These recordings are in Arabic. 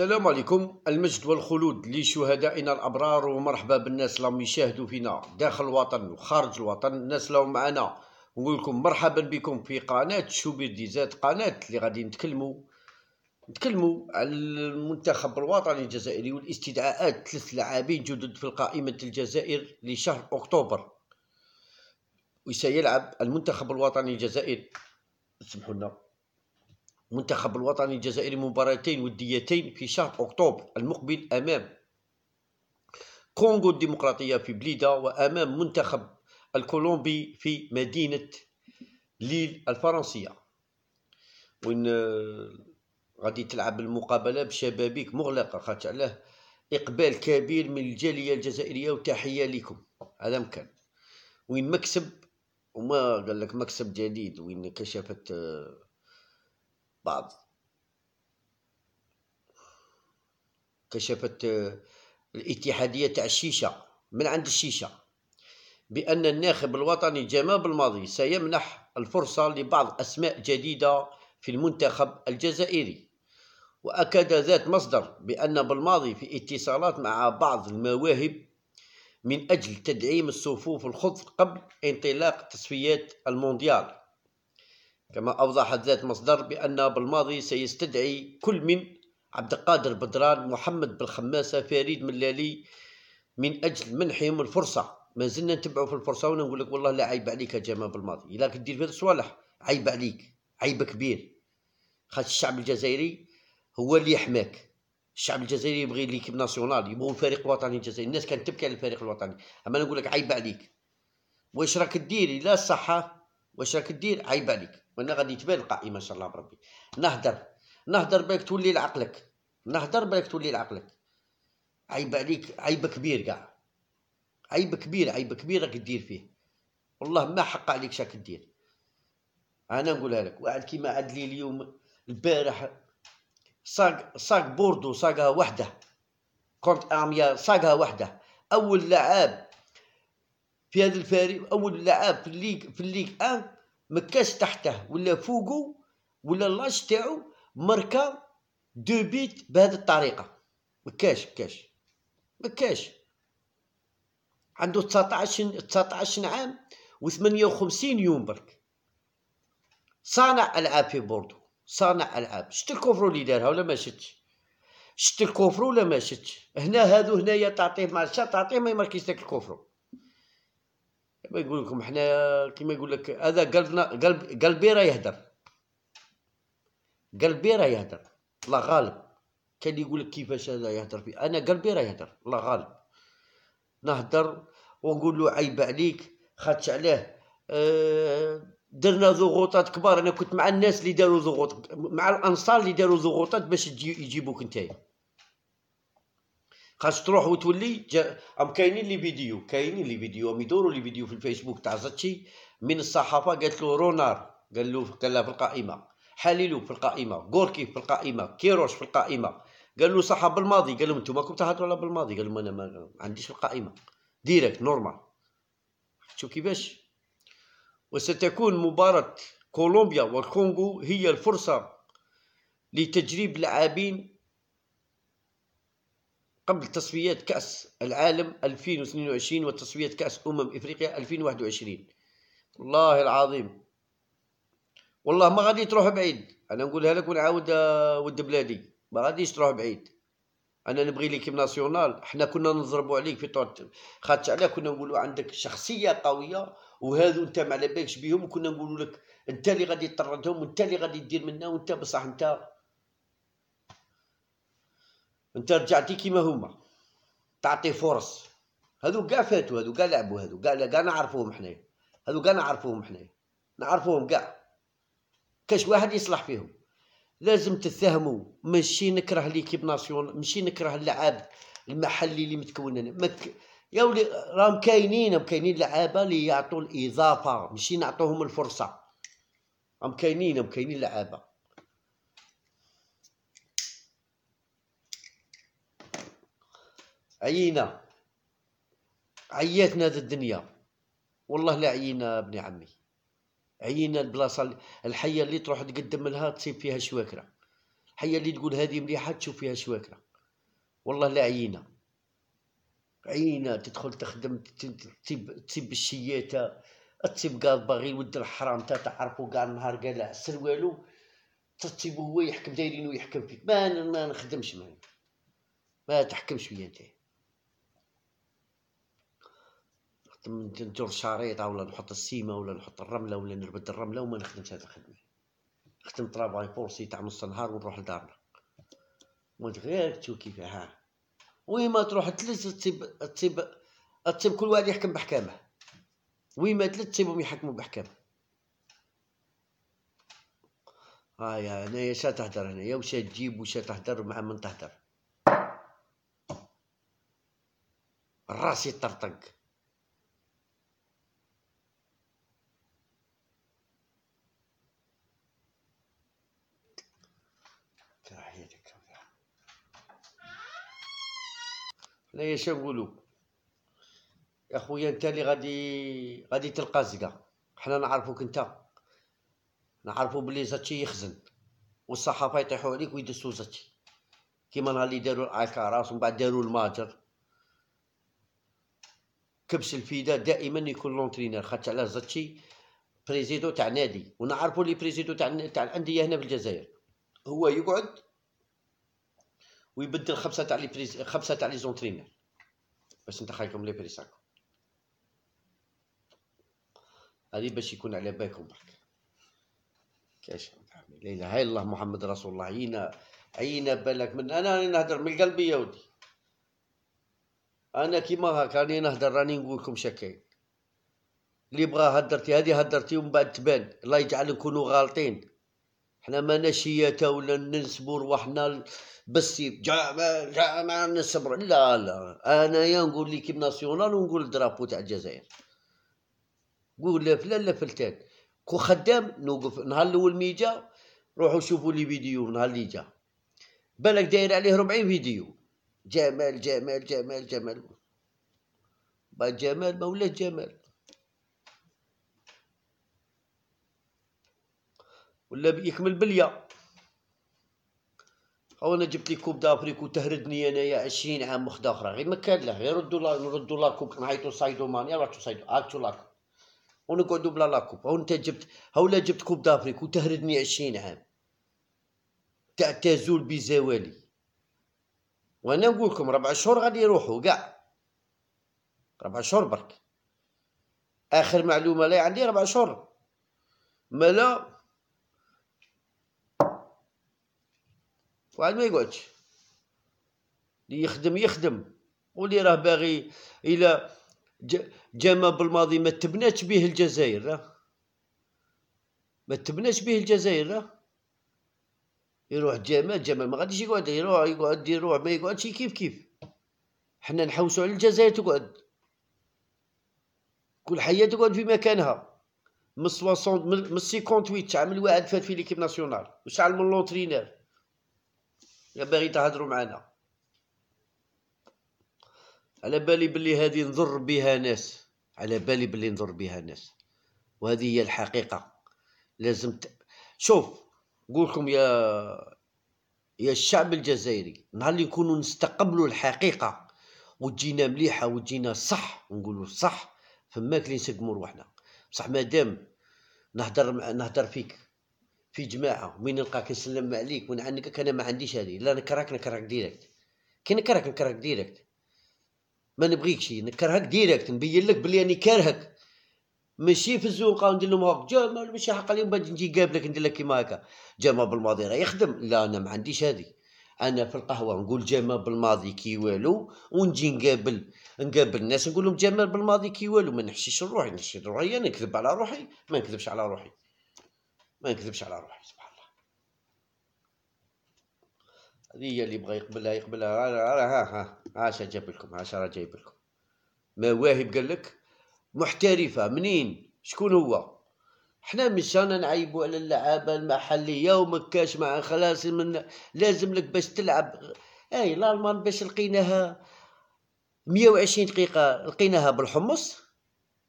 السلام عليكم المجد والخلود لشهدائنا الابرار ومرحبا بالناس اللي يشاهدوا فينا داخل الوطن وخارج الوطن الناس اللي معنا نقول لكم مرحبا بكم في قناه شوبير ديزات قناه اللي غادي نتكلموا نتكلموا على المنتخب الوطني الجزائري والاستدعاءات ثلاث لاعبين جدد في القائمه الجزائر لشهر اكتوبر وسيلعب المنتخب الوطني الجزائري اسمحوا لنا المنتخب الوطني الجزائري مباراتين وديتين في شهر أكتوبر المقبل أمام كونغو الديمقراطية في بليدة وأمام منتخب الكولومبي في مدينة ليل الفرنسية وين آه، غادي تلعب المقابلة بشبابيك مغلقة خاطر علاه إقبال كبير من الجالية الجزائرية وتحية لكم هذا مكان وين مكسب وما قال لك مكسب جديد وين كشفت آه، بعض كشفت الاتحادية تاع الشيشة من عند الشيشة بأن الناخب الوطني جمال بالماضي سيمنح الفرصة لبعض أسماء جديدة في المنتخب الجزائري وأكد ذات مصدر بأن بالماضي في اتصالات مع بعض المواهب من أجل تدعيم الصفوف الخضر قبل انطلاق تصفيات المونديال كما أوضحت ذات مصدر بأن بالماضي سيستدعي كل من عبد القادر بدران محمد بالخماسة فريد ملالي من أجل منحهم الفرصة ما زلنا نتبعوا في الفرصة ونقول لك والله لا عيب عليك يا جمال بالماضي كنت دير في الصوالح عيب عليك عيب كبير خاطر الشعب الجزائري هو اللي يحماك الشعب الجزائري يبغي ليكيب ناسيونال يبغوا فريق وطني جزائري الناس كانت تبكي على الفريق الوطني اما نقول لك عيب عليك واش راك دير لا صحة واش راك دير عيب عليك وانا غادي تبان القائمه ان شاء الله بربي نهضر نهضر بالك تولي لعقلك نهضر بالك تولي لعقلك عيب عليك عيب كبير كاع عيب كبير عيب كبير راك دير فيه والله ما حق عليك شاك دير انا نقولها لك واحد كيما عاد لي اليوم البارح ساق ساق بوردو ساقها وحده كونت اميا ساقها وحده اول لعاب في هذا الفريق اول لعاب في الليغ في الليغ ان مكاش تحته ولا فوقه ولا لاش تاعو ماركا دو بيت بهذه الطريقه مكاش مكاش مكاش عنده 19 19 عام و58 يوم برك صانع العاب في بوردو صانع العاب شت الكوفرو اللي دارها ولا ما شتش شت الكوفرو ولا ما شتش هنا هادو هنايا تعطيه مارشا تعطيه ما يماركيش داك الكوفرو ما يقول لكم حنايا كيما يقول لك هذا قلبنا قلب قلبي راه يهدر قلبي راه يهدر الله غالب كان يقول لك كيفاش هذا يهدر في انا قلبي راه يهدر الله غالب نهدر ونقول له عيب عليك خاطش عليه أه درنا ضغوطات كبار انا كنت مع الناس اللي داروا ضغوط مع الانصار اللي داروا ضغوطات باش يجيبوك نتايا خاص تروح وتولي جا... هم كاينين لي فيديو كاينين لي فيديو هم يدوروا لي فيديو في الفيسبوك تاع زاتشي من الصحافه قالت له رونار قال له قال في القائمه حليلو في القائمه غوركي في القائمه كيروش في القائمه قال له صحاب بالماضي قال لهم انتم كنتوا تهضروا على بالماضي قال لهم انا ما عنديش في القائمه ديريكت نورمال شوف كيفاش وستكون مباراه كولومبيا والكونغو هي الفرصه لتجريب لاعبين قبل تصفيات كأس العالم 2022 وتصفيات كأس أمم إفريقيا 2021 والله العظيم والله ما غادي تروح بعيد أنا نقولها لك ونعاود آه، ود بلادي ما غاديش تروح بعيد أنا نبغي ليكيب ناسيونال حنا كنا نضربوا عليك في طورتل خاطش علاه كنا نقولوا عندك شخصية قوية وهذو أنت ما على بالكش بيهم وكنا نقولوا لك أنت اللي غادي تطردهم وأنت اللي غادي دير منا وأنت بصح أنت انت رجعتي كيما هما تعطي فرص هذو كاع فاتوا هذو كاع لعبوا هذو كاع كاع نعرفوهم حنايا هذو كاع نعرفوهم حنايا نعرفوهم كاع كاش واحد يصلح فيهم لازم تتهموا ماشي نكره ليكيب ناسيون ماشي نكره اللعاب المحلي اللي متكون هنا مك... يا ولي راهم كاينين راهم كاينين لعابه اللي يعطوا الاضافه ماشي نعطوهم الفرصه راهم كاينين راهم كاينين لعابه عينا عياتنا هذه الدنيا والله لا عينا ابن عمي عينا البلاصه الحيه اللي تروح تقدم لها تصيب فيها شواكره الحيه اللي تقول هذه مليحه تشوف فيها شواكره والله لا عينا عينا تدخل تخدم تسيب تسيب الشياته تسيب قال باغي ود الحرام تا تعرفو كاع النهار قال السر والو تسيبو هو يحكم دايرين ويحكم فيك ما ما نخدمش معايا ما تحكمش بيا انت ندير شريط ولا نحط السيمه ولا نحط الرمله ولا نربد الرمله وما نخدمش هاد الخدمه نخدم طرافاي بورسي تاع نص النهار ونروح لدارنا وانت غير تشوف كيف ها وين ما تروح تلج تصيب تصيب تصيب كل واحد يحكم بحكامه وين ما تلج تصيبهم يحكموا بحكامه هايا آه هنايا شا تهدر هنايا وشا تجيب وشا تهدر مع من تهدر الراس يطرطق لا نقولو يا خويا انت اللي غادي غادي تلقى زقا حنا نعرفوك انت نعرفو بلي زاتشي يخزن والصحافه يطيحوا عليك ويدسوا زاتشي كيما نهار اللي داروا الالكاراس ومن بعد داروا الماجر كبش الفداء دائما يكون لونترينر خاطش على زاتشي بريزيدو تاع نادي ونعرفو لي بريزيدو تاع تاع الانديه هنا في الجزائر هو يقعد ويبدل خمسه تاع لي بريز خمسه تاع لي زونترينر باش نتخايكم لي بريساكو هادي باش يكون على بالكم برك كاش لا اله الا الله محمد رسول الله عينا عينا بالك من انا راني نهضر من قلبي يا ودي انا كيما هاك راني نهضر راني نقول لكم شكاين اللي بغا هدرتي هذه هدرتي ومن بعد تبان الله يجعل نكونوا غالطين احنا ماناش نشيته ولا ننسبوا روحنا بس جامع جامع نصبر لا لا انايا نقول ليكيب ناسيونال ونقول الدرابو تاع الجزائر قول لا فلان لا فلتان كو خدام نوقف نهار الاول مي جا روحوا شوفوا لي فيديو نهار اللي جا بالك داير عليه 40 فيديو جمال جمال جمال جمال با جمال ما ولا جمال ولا يكمل بليا او انا جبت لي كوب دافريك وتهردني انايا 20 عام وحده اخرى غير ما كان له غير ردوا لا لك كوب نعيطوا صايدوا مانيا راه تصايدوا عرفتوا لاكوب ونقعدوا بلا لاكوب او انت جبت هاولا جبت كوب دافريك وتهردني 20 عام تعتزل بزوالي وانا نقول لكم ربع شهور غادي يروحوا كاع ربع شهور برك اخر معلومه لي عندي ربع شهور مالا واحد ما يقعدش يخدم يخدم واللي راه باغي الى جاما بالماضي ما تبناش به الجزائر راه ما تبناش به الجزائر راه يروح جمال جمال ما غاديش يقعد يروح يقعد يروح ما يقعدش كيف كيف حنا نحوسو على الجزائر تقعد كل حياة تقعد في مكانها من 60 من 58 شحال من واحد فات في ليكيب ناسيونال وشعل من لونترينير يا باغي تهضروا معنا على بالي بلي هذه نضر بها ناس على بالي بلي نضر بها ناس وهذه هي الحقيقه لازم ت... شوف نقولكم يا يا الشعب الجزائري نهار اللي نكونوا نستقبلوا الحقيقه وتجينا مليحه وتجينا صح نقولوا صح فماك اللي نسقموا روحنا بصح مادام نهضر نهضر فيك في جماعه وين نلقاك نسلم عليك وين انا ما عنديش هذه لا نكرهك نكرهك ديريكت كي نكرهك نكرهك ديريكت ما نبغيكش نكرهك ديريكت نبين لك بلي راني كارهك ماشي في الزنقه وندير لهم هاك جا ماشي حق اليوم بعد نجي نقابلك ندير لك كيما هكا جامع بالماضي راه يخدم لا انا ما عنديش هذه انا في القهوه نقول جمال بالماضي كي والو ونجي نقابل نقابل الناس نقول لهم جمال بالماضي كي والو ما نحشيش روحي نحشي روحي نكذب على روحي ما نكذبش على روحي ما نكذبش على روحي سبحان الله هذه هي اللي بغى يقبلها يقبلها ها ها ها هاش جايب لكم عاش راه جايب لكم مواهب قال لك محترفه منين شكون هو حنا انا نعيبوا على اللعابه المحليه ومكاش مع خلاص من لازم لك باش تلعب اي الالمان باش لقيناها 120 دقيقه لقيناها بالحمص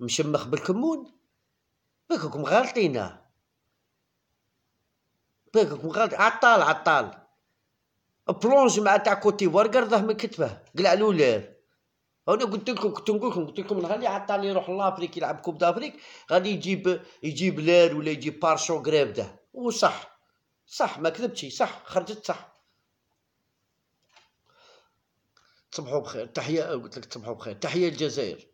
مشمخ بالكمون راكم غالطينها عطال عطال بلونج مع تاع كوتي ورقر من كتبه قلع لولير انا قلت لكم كنت نقول لكم قلت لكم نهار اللي عطال يروح لافريك يلعب كوب دافريك غادي يجيب يجيب لير ولا يجيب بارشو قريب ده وصح صح ما كذبتش صح خرجت صح تصبحوا بخير تحيه قلت لك تصبحوا بخير تحيه الجزائر